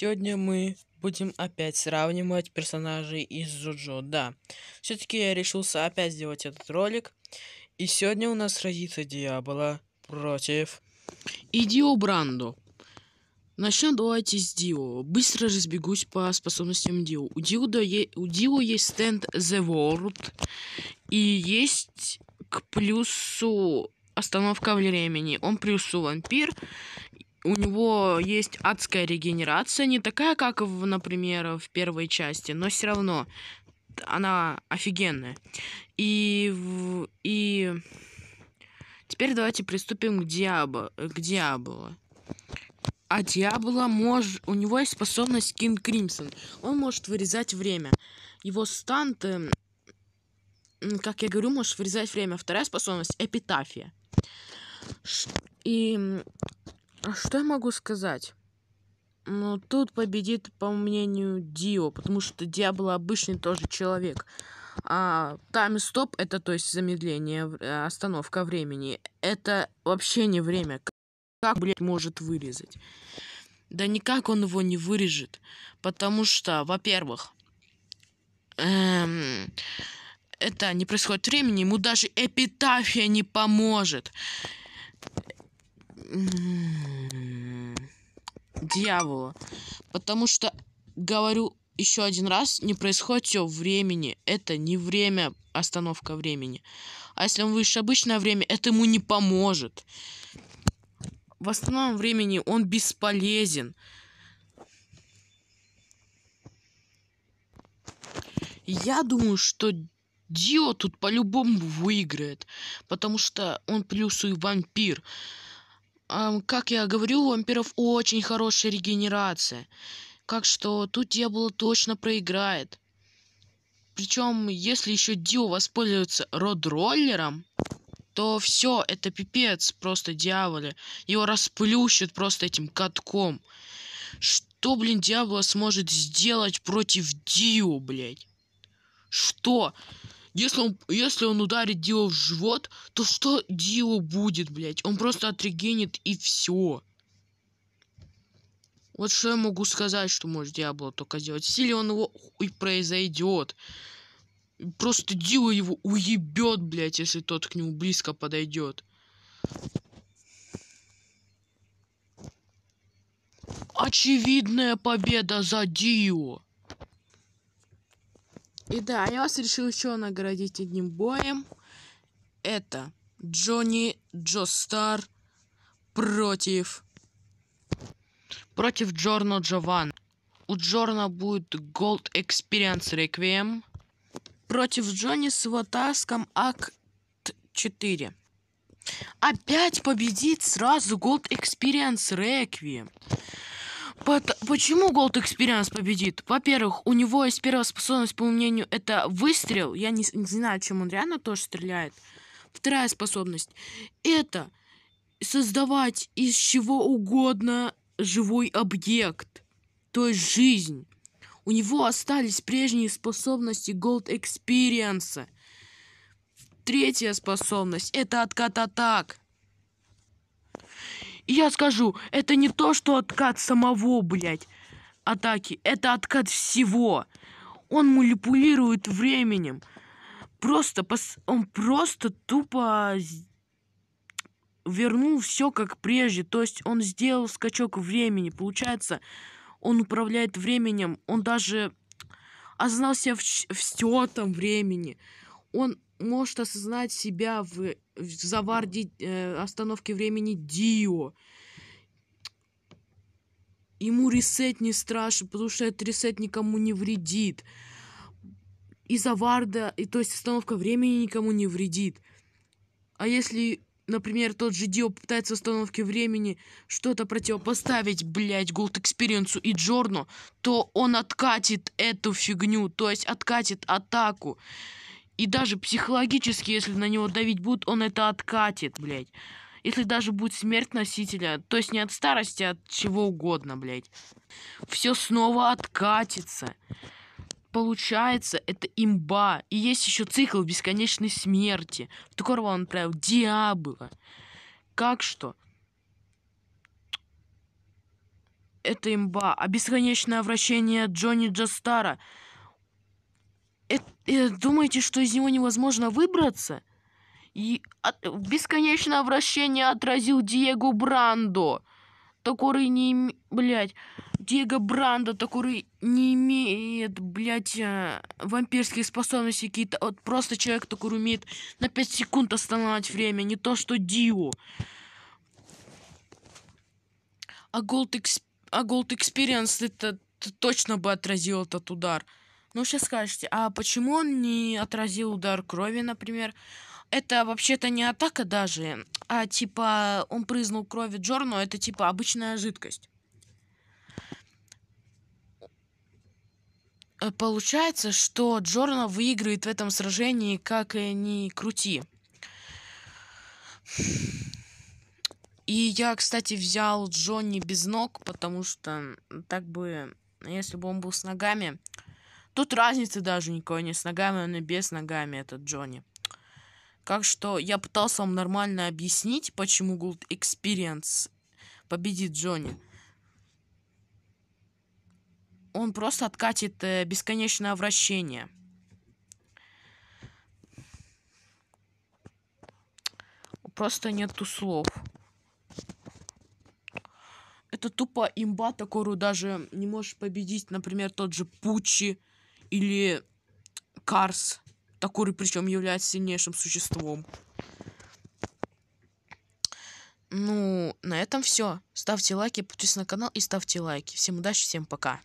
Сегодня мы будем опять сравнивать персонажей из Джоджо. Да, все-таки я решился опять сделать этот ролик. И сегодня у нас сразится Диабола против... И Дио Брандо. Начнем давайте с Дио. Быстро разбегусь по способностям Дио. У Дио, да, е... у Дио есть стенд The World. И есть к плюсу остановка времени. Он плюсу вампир у него есть адская регенерация, не такая, как, в, например, в первой части, но все равно она офигенная. И, в и теперь давайте приступим к диабо К Диабло. А Диабло может у него есть способность Кинг Кримсон. Он может вырезать время. Его стант, как я говорю, может вырезать время. Вторая способность — Эпитафия. И а что я могу сказать? Ну, тут победит, по мнению Дио, потому что Диабло обычный тоже человек. А тайм-стоп, это то есть замедление, э, остановка времени, это вообще не время. Как, блядь, может вырезать? Да никак он его не вырежет. Потому что, во-первых, эм, это не происходит времени, ему даже эпитафия не поможет. М-м-м. дьявола. Потому что, говорю еще один раз, не происходит все времени. Это не время, остановка времени. А если он выше обычное время, это ему не поможет. В основном времени он бесполезен. Я думаю, что Дио тут по-любому выиграет, потому что он плюсует вампир как я говорю, у вампиров очень хорошая регенерация. Как что тут дьявола точно проиграет. Причем, если еще Дио воспользуется родроллером, то все, это пипец просто дьяволе. Его расплющит просто этим катком. Что, блин, дьявола сможет сделать против Дио, блядь? Что? Если он, если он ударит Дио в живот, то что Дио будет, блядь? Он просто отрегенит и все. Вот что я могу сказать, что может Диабло только сделать. Силе он его и произойдет. Просто Дио его уебет, блядь, если тот к нему близко подойдет. Очевидная победа за Дио. И да, я вас решил еще наградить одним боем. Это Джонни Джостар против... Против Джорно Джован. У Джорна будет Gold Experience Requiem. Против Джонни с его Акт 4. Опять победит сразу Gold Experience Requiem. Под... Почему Gold Experience победит? Во-первых, у него есть первая способность, по моему мнению, это выстрел. Я не, не знаю, чем он реально тоже стреляет. Вторая способность — это создавать из чего угодно живой объект, то есть жизнь. У него остались прежние способности Gold Experience. Третья способность — это откат атак я скажу, это не то, что откат самого, блядь, атаки. Это откат всего. Он манипулирует временем. Просто пос... он просто тупо вернул все как прежде. То есть он сделал скачок времени. Получается, он управляет временем. Он даже осознал себя в, в стертом времени. Он может осознать себя в, в заварде э, остановки времени Дио. Ему ресет не страшен, потому что этот ресет никому не вредит. И заварда, и то есть остановка времени никому не вредит. А если, например, тот же Дио пытается остановке времени что-то противопоставить, блядь, Голд Экспириенсу и Джорну, то он откатит эту фигню, то есть откатит атаку. И даже психологически, если на него давить будут, он это откатит, блядь. Если даже будет смерть носителя, то есть не от старости, а от чего угодно, блядь. Все снова откатится. Получается, это имба. И есть еще цикл бесконечной смерти, в которого он отправил дьявола. Как что? Это имба. А бесконечное вращение Джонни Джастара — э, э, думаете, что из него невозможно выбраться? И от, бесконечное вращение отразил Диего Брандо, который не блять, Диего Брандо, который не имеет, блядь, э, вампирские способности какие-то, вот просто человек, который умеет на 5 секунд останавливать время, не то что Дио. А Gold, Exp... а Gold Experience это, это точно бы отразил этот удар. Ну, сейчас скажете, а почему он не отразил удар крови, например? Это вообще-то не атака даже, а типа он прызнул крови Джорну, это типа обычная жидкость. Э, получается, что Джорна выиграет в этом сражении, как и не крути. И я, кстати, взял Джонни без ног, потому что так бы, если бы он был с ногами, Тут разницы даже никакой не С ногами он и без ногами этот Джонни. Как что я пытался вам нормально объяснить, почему Gold Experience победит Джонни. Он просто откатит э, бесконечное вращение. Просто нету слов. Это тупо имба, такую даже не можешь победить, например, тот же Пучи или Карс, который причем является сильнейшим существом. Ну, на этом все. Ставьте лайки, подписывайтесь на канал и ставьте лайки. Всем удачи, всем пока.